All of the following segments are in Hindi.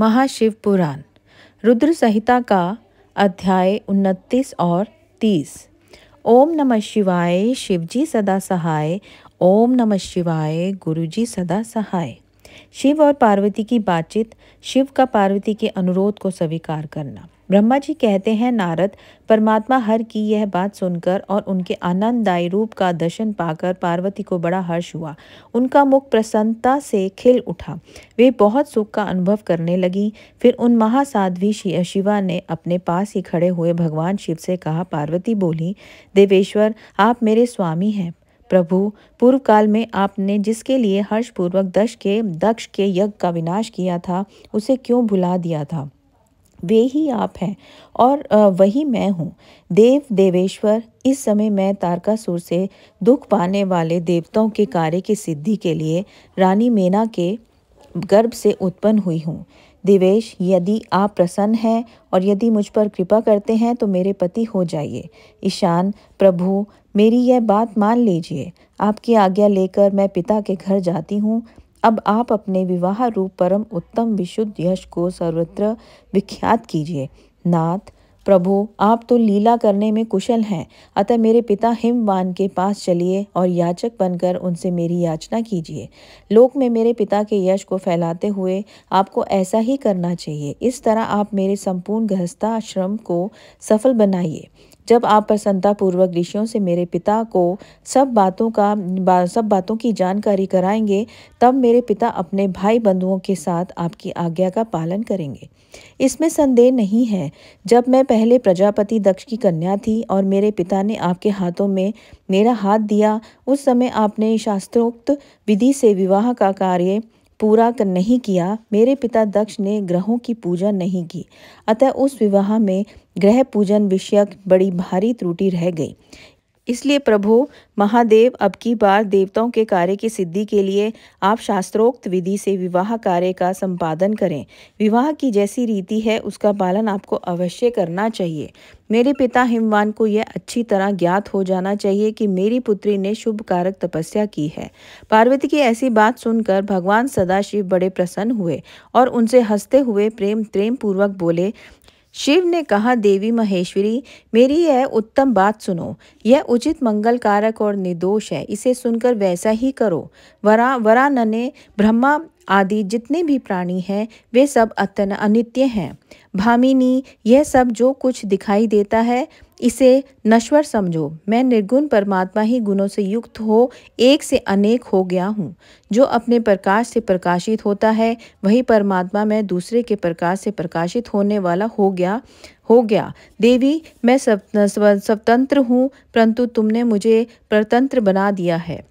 महाशिव पुराण रुद्र संहिता का अध्याय उनतीस और तीस ओम नमः शिवाय शिवजी सदा सहाय ओम नमः शिवाय गुरुजी सदा सहाय शिव और पार्वती की बातचीत शिव का पार्वती के अनुरोध को स्वीकार करना ब्रह्मा जी कहते हैं नारद परमात्मा हर की यह बात सुनकर और उनके आनंददायी रूप का दर्शन पाकर पार्वती को बड़ा हर्ष हुआ उनका मुख प्रसन्नता से खिल उठा वे बहुत सुख का अनुभव करने लगी फिर उन महासाध्वी शिवा ने अपने पास ही खड़े हुए भगवान शिव से कहा पार्वती बोली देवेश्वर आप मेरे स्वामी हैं प्रभु पूर्व काल में आपने जिसके लिए हर्षपूर्वक दश के दक्ष के यज्ञ का विनाश किया था उसे क्यों भुला दिया था वे ही आप हैं और वही मैं हूँ देव देवेश्वर इस समय मैं तारकासुर से दुख पाने वाले देवताओं के कार्य की सिद्धि के लिए रानी मेना के गर्भ से उत्पन्न हुई हूँ देवेश यदि आप प्रसन्न हैं और यदि मुझ पर कृपा करते हैं तो मेरे पति हो जाइए ईशान प्रभु मेरी यह बात मान लीजिए आपकी आज्ञा लेकर मैं पिता के घर जाती हूँ अब आप अपने विवाह रूप परम उत्तम विशुद्ध यश को सर्वत्र विख्यात कीजिए नाथ प्रभु आप तो लीला करने में कुशल हैं अतः मेरे पिता हिमवान के पास चलिए और याचक बनकर उनसे मेरी याचना कीजिए लोक में मेरे पिता के यश को फैलाते हुए आपको ऐसा ही करना चाहिए इस तरह आप मेरे संपूर्ण गृहस्था आश्रम को सफल बनाइए जब आप प्रसन्नतापूर्वक ऋषियों से मेरे पिता को सब बातों का सब बातों की जानकारी कराएंगे तब मेरे पिता अपने भाई बंधुओं के साथ आपकी आज्ञा का पालन करेंगे इसमें संदेह नहीं है जब मैं पहले प्रजापति दक्ष की कन्या थी और मेरे पिता ने आपके हाथों में मेरा हाथ दिया उस समय आपने शास्त्रोक्त विधि से विवाह का कार्य पूरा कर नहीं किया मेरे पिता दक्ष ने ग्रहों की पूजा नहीं की अतः उस विवाह में ग्रह पूजन विषयक बड़ी भारी त्रुटि रह गई इसलिए प्रभु महादेव अब की बार देवताओं के कार्य की सिद्धि के लिए आप शास्त्रोक्त विधि से विवाह कार्य का संपादन करें विवाह की जैसी रीति है उसका पालन आपको अवश्य करना चाहिए मेरे पिता हिमवान को यह अच्छी तरह ज्ञात हो जाना चाहिए कि मेरी पुत्री ने शुभ कारक तपस्या की है पार्वती की ऐसी बात सुनकर भगवान सदाशिव बड़े प्रसन्न हुए और उनसे हंसते हुए प्रेम प्रेम पूर्वक बोले शिव ने कहा देवी महेश्वरी मेरी यह उत्तम बात सुनो यह उचित मंगल कारक और निर्दोष है इसे सुनकर वैसा ही करो वरा वरान ब्रह्मा आदि जितने भी प्राणी हैं वे सब अत्यन अनित्य हैं भामिनी यह सब जो कुछ दिखाई देता है इसे नश्वर समझो मैं निर्गुण परमात्मा ही गुणों से युक्त हो एक से अनेक हो गया हूँ जो अपने प्रकाश से प्रकाशित होता है वही परमात्मा मैं दूसरे के प्रकाश से प्रकाशित होने वाला हो गया हो गया देवी मैं स्वतंत्र हूँ परंतु तुमने मुझे परतंत्र बना दिया है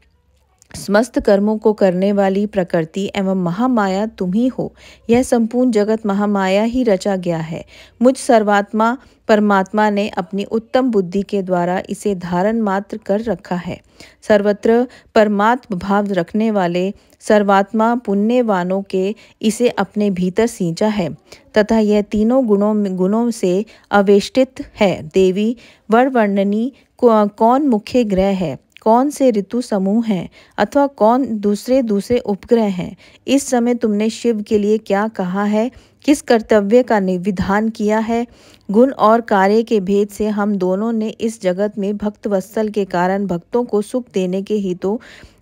समस्त कर्मों को करने वाली प्रकृति एवं महामाया तुम ही हो यह संपूर्ण जगत महामाया ही रचा गया है मुझ सर्वात्मा परमात्मा ने अपनी उत्तम बुद्धि के द्वारा इसे धारण मात्र कर रखा है सर्वत्र परमात्म भाव रखने वाले सर्वात्मा पुण्यवानों के इसे अपने भीतर सींचा है तथा यह तीनों गुणों गुणों से अवेष्टित है देवी वर्णनी कौन मुख्य ग्रह है कौन से ऋतु समूह हैं अथवा कौन दूसरे दूसरे उपग्रह हैं इस समय तुमने शिव के लिए क्या कहा है किस कर्तव्य का विधान किया है गुण और कार्य के भेद से हम दोनों ने इस जगत में भक्त वत्सल के कारण भक्तों को सुख देने के हेतु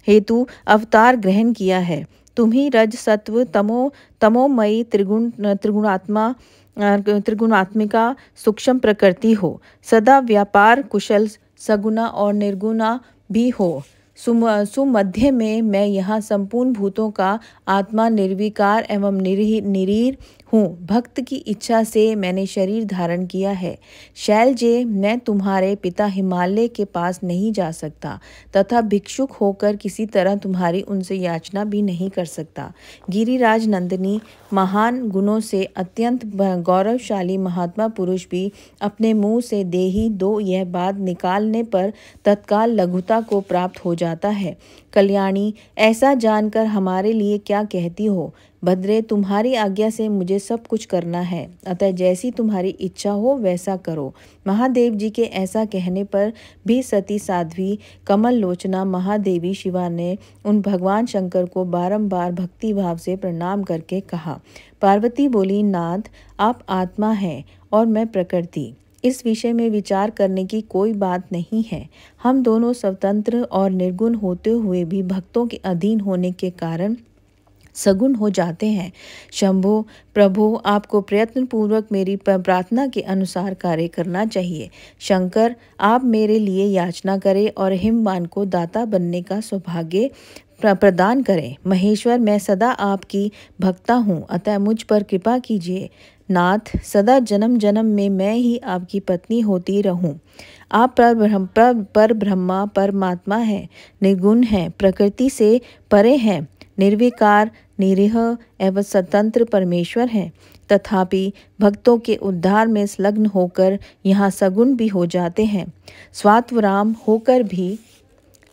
हेतु अवतार ग्रहण किया है तुम ही रज सत्व तमो तमोमयी त्रिगुण त्रिगुणात्मा त्रिगुणात्मिका सूक्ष्म प्रकृति हो सदा व्यापार कुशल सगुना और निर्गुणा Be whole. सुम सुमध्य में मैं यहाँ संपूर्ण भूतों का आत्मा निर्विकार एवं निरी निरीर हूँ भक्त की इच्छा से मैंने शरीर धारण किया है शैल जे मैं तुम्हारे पिता हिमालय के पास नहीं जा सकता तथा भिक्षुक होकर किसी तरह तुम्हारी उनसे याचना भी नहीं कर सकता गिरिराज नंदिनी महान गुणों से अत्यंत गौरवशाली महात्मा पुरुष भी अपने मुँह से देही दो यह बात निकालने पर तत्काल लघुता को प्राप्त हो जा जाता है कल्याणी ऐसा जानकर हमारे लिए क्या कहती हो भद्रे तुम्हारी आज्ञा से मुझे सब कुछ करना है अतः जैसी तुम्हारी इच्छा हो वैसा करो महादेव जी के ऐसा कहने पर भी सती साध्वी कमल लोचना महादेवी शिवा ने उन भगवान शंकर को बारंबार भक्ति भाव से प्रणाम करके कहा पार्वती बोली नाथ आप आत्मा हैं और मैं प्रकृति इस विषय में विचार करने की कोई बात नहीं है हम दोनों स्वतंत्र और निर्गुण होते हुए भी भक्तों के अधीन होने के कारण सगुण हो जाते हैं शंभो प्रभो आपको प्रयत्न पूर्वक मेरी प्रार्थना के अनुसार कार्य करना चाहिए शंकर आप मेरे लिए याचना करें और हिमवान को दाता बनने का सौभाग्य प्रदान करें महेश्वर मैं सदा आपकी भक्ता हूँ अतः मुझ पर कृपा कीजिए नाथ सदा जन्म जन्म में मैं ही आपकी पत्नी होती रहूं आप पर ब्रह्म पर, पर ब्रह्मा परमात्मा हैं निर्गुण हैं प्रकृति से परे हैं निर्विकार निरीह एवं स्वतंत्र परमेश्वर हैं तथापि भक्तों के उद्धार में संलग्न होकर यहाँ सगुण भी हो जाते हैं स्वात्वराम होकर भी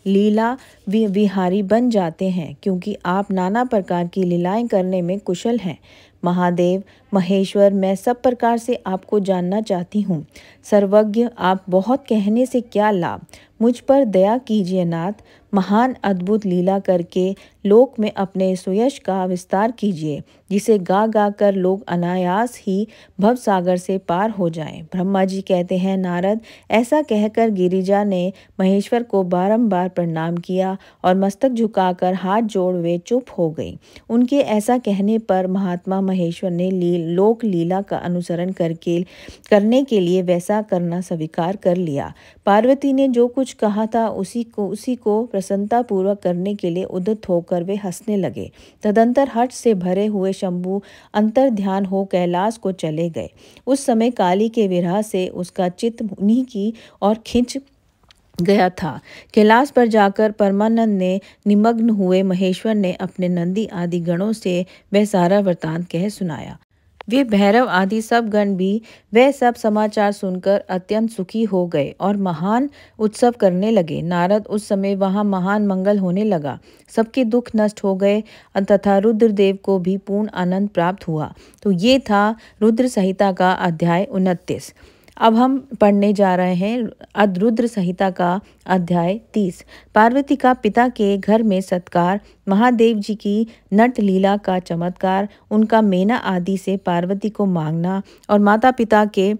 लीला विहारी बन जाते हैं क्योंकि आप नाना प्रकार की लीलाएं करने में कुशल हैं महादेव महेश्वर मैं सब प्रकार से आपको जानना चाहती हूँ सर्वज्ञ आप बहुत कहने से क्या लाभ मुझ पर दया कीजिए नाथ महान अद्भुत लीला करके लोक में अपने सुयश का विस्तार कीजिए जिसे गा गा कर लोग अनायास ही भव सागर से पार हो जाएं। ब्रह्मा जी कहते हैं नारद ऐसा कहकर गिरिजा ने महेश्वर को बारंबार प्रणाम किया और मस्तक झुकाकर हाथ जोड़ वे चुप हो गई उनके ऐसा कहने पर महात्मा महेश्वर ने ली, लोक लीला का अनुसरण करके करने के लिए वैसा करना स्वीकार कर लिया पार्वती ने जो कुछ कहा था उसी को उसी को प्रसन्नतापूर्वक करने के लिए उद्धत होकर वे हंसने लगे तदंतर हट से भरे हुए शंभु अंतर ध्यान हो कैलाश को चले गए उस समय काली के विरह से उसका चित्त मुनि की और खिंच गया था कैलाश पर जाकर परमानंद ने निमग्न हुए महेश्वर ने अपने नंदी आदि गणों से वह सारा वृतांत कह सुनाया वे भैरव आदि सब गण भी वह सब समाचार सुनकर अत्यंत सुखी हो गए और महान उत्सव करने लगे नारद उस समय वहां महान मंगल होने लगा सबके दुख नष्ट हो गए तथा रुद्रदेव को भी पूर्ण आनंद प्राप्त हुआ तो ये था रुद्र संहिता का अध्याय उनतीस अब हम पढ़ने जा रहे हैं अद्रुद्र संहिता का अध्याय तीस पार्वती का पिता के घर में सत्कार महादेव जी की नट लीला का चमत्कार उनका मेना आदि से पार्वती को मांगना और माता पिता के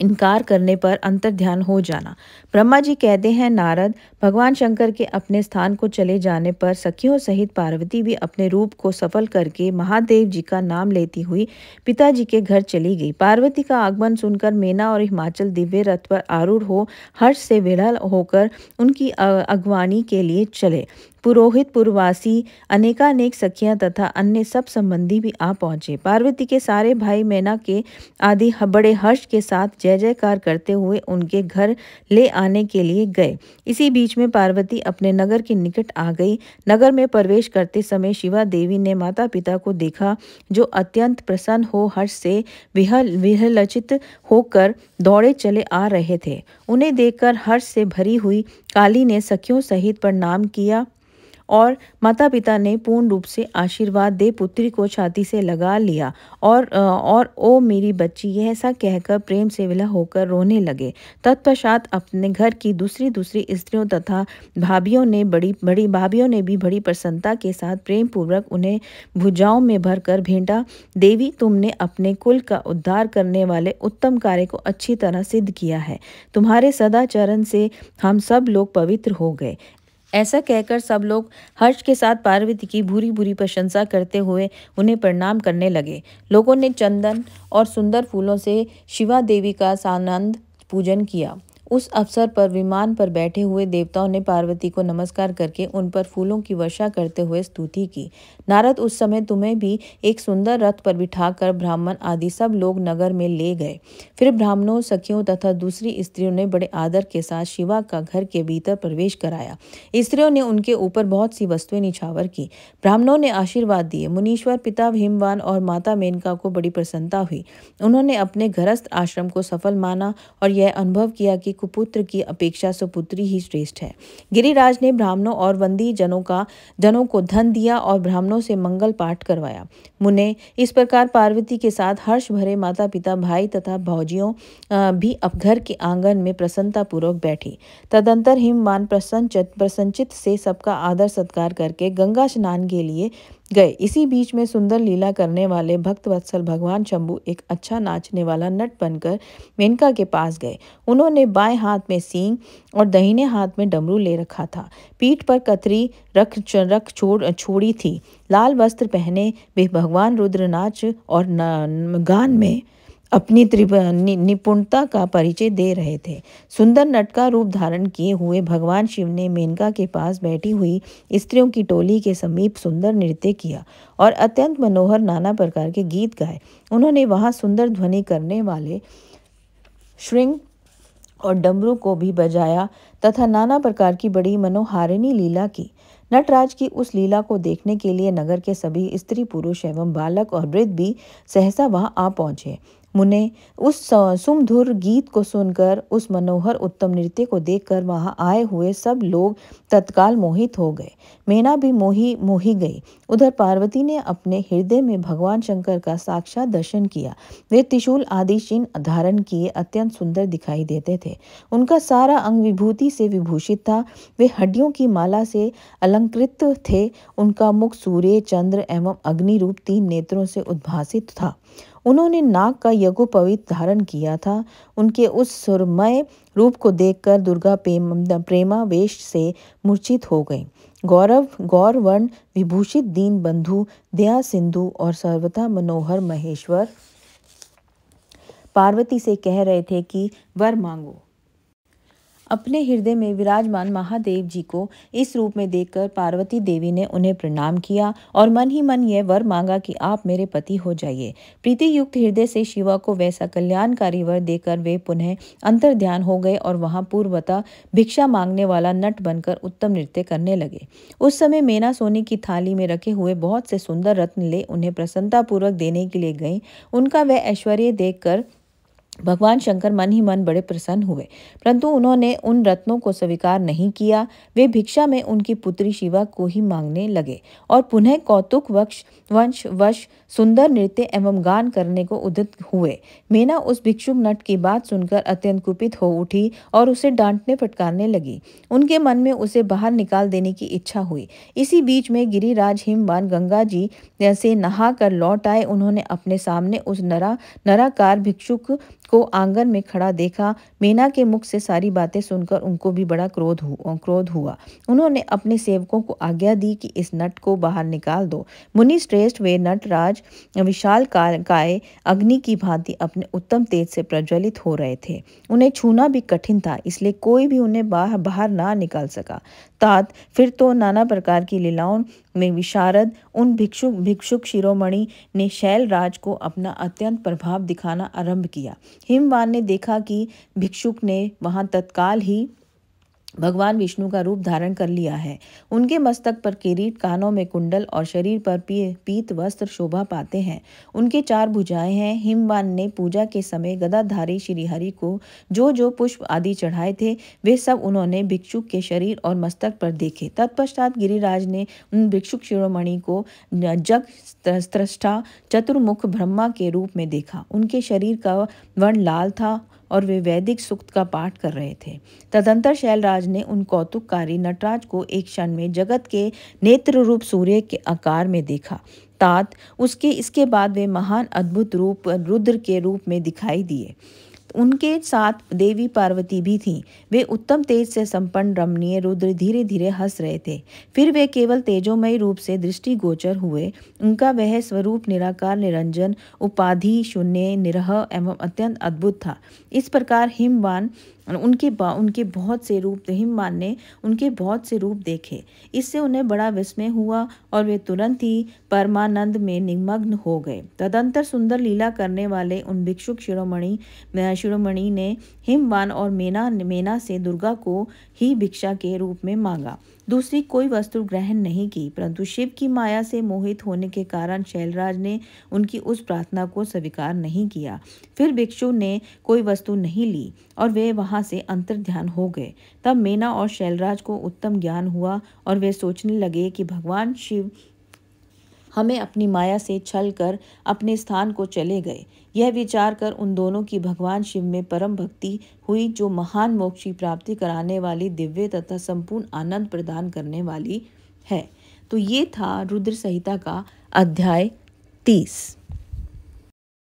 इनकार करने पर अंतर ध्यान हो जाना ब्रह्मा जी कहते हैं नारद भगवान शंकर के अपने स्थान को चले जाने पर सखियों सहित पार्वती भी अपने रूप को सफल करके महादेव जी का नाम लेती हुई पिताजी के घर चली गई पार्वती का आगमन सुनकर मेना और हिमाचल दिव्य रथ पर आरूढ़ हो हर्ष से विरल होकर उनकी अगवानी के लिए चले पुरोहित पुरवासी अनेकानेक सखियां तथा अन्य सब संबंधी भी आ पहुंचे पार्वती के सारे भाई मैना के आदि बड़े हर्ष के साथ जय जयकार करते हुए उनके घर ले आने के लिए गए इसी बीच में पार्वती अपने नगर के निकट आ गई नगर में प्रवेश करते समय शिवा देवी ने माता पिता को देखा जो अत्यंत प्रसन्न हो हर्ष से विहल विहलचित होकर दौड़े चले आ रहे थे उन्हें देखकर हर्ष से भरी हुई काली ने सखियों सहित प्रणाम किया और माता पिता ने पूर्ण रूप से आशीर्वाद दे पुत्री को छाती से लगा लिया और और ओ मेरी बच्ची यह ऐसा कहकर प्रेम से विला होकर रोने लगे तत्पश्चात अपने घर की दूसरी दूसरी स्त्रियों तथा भाभियों ने बड़ी बड़ी भाभियों ने भी बड़ी प्रसन्नता के साथ प्रेम पूर्वक उन्हें भुजाओं में भरकर भेंटा देवी तुमने अपने कुल का उद्धार करने वाले उत्तम कार्य को अच्छी तरह सिद्ध किया है तुम्हारे सदाचरण से हम सब लोग पवित्र हो गए ऐसा कहकर सब लोग हर्ष के साथ पार्वती की भूरी भूरी प्रशंसा करते हुए उन्हें प्रणाम करने लगे लोगों ने चंदन और सुंदर फूलों से शिवा देवी का सानंद पूजन किया उस अवसर पर विमान पर बैठे हुए देवताओं ने पार्वती को नमस्कार करके उन पर फूलों की वर्षा करते हुए स्तुति की नारद उस समय तुम्हें भी एक सुंदर रथ पर बिठाकर ब्राह्मण आदि सब लोग नगर में ले गए फिर ब्राह्मणों सखियों तथा दूसरी स्त्रियों ने बड़े आदर के साथ शिवा का घर के भीतर प्रवेश कराया स्त्रियों ने उनके ऊपर बहुत सी वस्तुएं निछावर की ब्राह्मणों ने आशीर्वाद दिए मुनीश्वर पिता भीमवान और माता मेनका को बड़ी प्रसन्नता हुई उन्होंने अपने घरस्थ आश्रम को सफल माना और यह अनुभव किया कि कुपुत्र की अपेक्षा सुपुत्री ही श्रेष्ठ है गिरिराज ने ब्राह्मणों और वंदी जनों का जनों को धन दिया और ब्राह्मणों से मंगल पाठ करवाया मुने इस प्रकार पार्वती के साथ हर्ष भरे माता पिता भाई तथा भौजियों भी अब घर के आंगन में प्रसन्नतापूर्वक बैठी तदंतर हिमवान प्रसन्न प्रसंचित से सबका आदर सत्कार करके गंगा स्नान के लिए गए इसी बीच में सुंदर लीला करने वाले भक्त वत्सल भगवान शंभू एक अच्छा नाचने वाला नट बनकर मेनका के पास गए उन्होंने बाएं हाथ में सींग और दहीने हाथ में डमरू ले रखा था पीठ पर कतरी रख रख छोड़ छोड़ी थी लाल वस्त्र पहने वे भगवान रुद्र नाच और न, गान में अपनी त्रिप निपुणता का परिचय दे रहे थे सुंदर नट का रूप धारण किए हुए भगवान शिव ने मेनका के पास बैठी हुई स्त्रियों की टोली के समीप सुंदर नृत्य किया और अत्यंत मनोहर नाना प्रकार के गीत गाए उन्होंने वहाँ सुंदर ध्वनि करने वाले श्रृंग और डमरू को भी बजाया तथा नाना प्रकार की बड़ी मनोहारिणी लीला की नटराज की उस लीला को देखने के लिए नगर के सभी स्त्री पुरुष एवं बालक और वृद्ध भी सहसा वहां आ पहुंचे मुने उस सुमधुर गीत को सुनकर उस मनोहर उत्तम नृत्य को देखकर वहां आए हुए सब लोग तत्काल मोहित हो गए मैना भी मोही मोही गई उधर पार्वती ने अपने हृदय में भगवान शंकर का साक्षात दर्शन किया वे त्रिशूल आदि चिन्ह धारण किए अत्यंत सुंदर दिखाई देते थे उनका सारा अंग विभूति से विभूषित था वे हड्डियों की माला से अलंकृत थे उनका मुख सूर्य चंद्र एवं अग्नि रूप तीन नेत्रों से उद्भासित था उन्होंने नाग का यज्ञोपवीत धारण किया था उनके उस सुरमय रूप को देखकर दुर्गा प्रेमा प्रेमावेश से मूर्छित हो गई गौरव गौरवर्ण विभूषित दीन बंधु दया सिंधु और सर्वथा मनोहर महेश्वर पार्वती से कह रहे थे कि वर मांगो अपने हृदय में विराजमान महादेव जी को इस रूप में देखकर पार्वती देवी ने उन्हें प्रणाम किया और मन ही मन यह वर मांगा कि आप मेरे पति हो जाइए प्रीति युक्त हृदय से शिवा को वैसा कल्याणकारी वर देकर वे पुनः अंतर ध्यान हो गए और वहां पूर्वता भिक्षा मांगने वाला नट बनकर उत्तम नृत्य करने लगे उस समय मेना सोने की थाली में रखे हुए बहुत से सुंदर रत्न ले उन्हें प्रसन्नतापूर्वक देने के लिए गई उनका वह ऐश्वर्य देखकर भगवान शंकर मन ही मन बड़े प्रसन्न हुए परंतु उन्होंने उन रत्नों को स्वीकार नहीं किया वे भिक्षा में उनकी पुत्री शिवा को ही मांगने लगे और पुनः कौतुक वक्ष वंश वश सुंदर नृत्य एवं गान करने को उदित हुए मीना उस भिक्षुक नट की बात सुनकर अत्यंत कुपित हो उठी और उसे डांटने फटकारने लगी उनके मन में उसे बाहर निकाल देने की इच्छा हुई इसी बीच में गिरिराज हिमवान गंगा जी से नहा लौट आए उन्होंने अपने सामने उस नरा नराकार भिक्षुक को आंगन में खड़ा देखा मीना के मुख से सारी बातें सुनकर उनको भी बड़ा क्रोध हु, क्रोध हुआ उन्होंने अपने सेवकों को आज्ञा दी कि इस नट को बाहर निकाल दो मुनि श्रेष्ठ वे नटराज विशाल काय अग्नि की भांति अपने उत्तम तेज से प्रज्वलित हो रहे थे उन्हें छूना भी कठिन था इसलिए कोई भी उन्हें बाहर बाहर ना निकाल सका तात फिर तो नाना प्रकार की लीलाओं में विशारद उन भिक्षु भिक्षुक शिरोमणि ने शैल राज को अपना अत्यंत प्रभाव दिखाना आरंभ किया हिमवान ने देखा कि भिक्षुक ने वहां तत्काल ही भगवान विष्णु का रूप धारण कर लिया है उनके मस्तक पर किरीट कानों में कुंडल और शरीर पर पी, पीत वस्त्र शोभा पाते हैं उनके चार भुजाएं हैं हिमवान ने पूजा के समय गदाधारी श्रीहरि को जो जो पुष्प आदि चढ़ाए थे वे सब उन्होंने भिक्षुक के शरीर और मस्तक पर देखे तत्पश्चात गिरिराज ने उन भिक्षुक शिरोमणि को जग स्रष्टा चतुर्मुख ब्रह्मा के रूप में देखा उनके शरीर का वर्ण लाल था और वे वैदिक सुक्त का पाठ कर रहे थे तदंतर शैलराज ने उन कौतुककारी नटराज को एक क्षण में जगत के नेत्र रूप सूर्य के आकार में देखा तात उसके इसके बाद वे महान अद्भुत रूप रुद्र के रूप में दिखाई दिए उनके साथ देवी पार्वती भी थीं वे उत्तम तेज से संपन्न रमणीय रुद्र धीरे धीरे हंस रहे थे फिर वे केवल तेजोमय रूप से दृष्टिगोचर हुए उनका वह स्वरूप निराकार निरंजन उपाधि शून्य निरह एवं अत्यंत अद्भुत था इस प्रकार हिमवान उनके उनके बहुत से रूप हिमवान ने उनके बहुत से रूप देखे इससे उन्हें बड़ा विस्मय हुआ और वे तुरंत ही परमानंद में निमग्न हो गए तदंतर सुंदर लीला करने वाले उन भिक्षुक शिरोमणि शिरोमणि ने हिमवान और मेना मेना से दुर्गा को ही भिक्षा के रूप में मांगा दूसरी कोई वस्तु ग्रहण नहीं की परंतु शिव की माया से मोहित होने के कारण शैलराज ने उनकी उस प्रार्थना को स्वीकार नहीं किया फिर भिक्षु ने कोई वस्तु नहीं ली और वे वहां से अंतर ध्यान हो गए तब मेना और शैलराज को उत्तम ज्ञान हुआ और वे सोचने लगे कि भगवान शिव हमें अपनी माया से छल कर अपने स्थान को चले गए यह विचार कर उन दोनों की भगवान शिव में परम भक्ति हुई जो महान मोक्ष की प्राप्ति कराने वाली दिव्य तथा संपूर्ण आनंद प्रदान करने वाली है तो ये था रुद्र संहिता का अध्याय तीस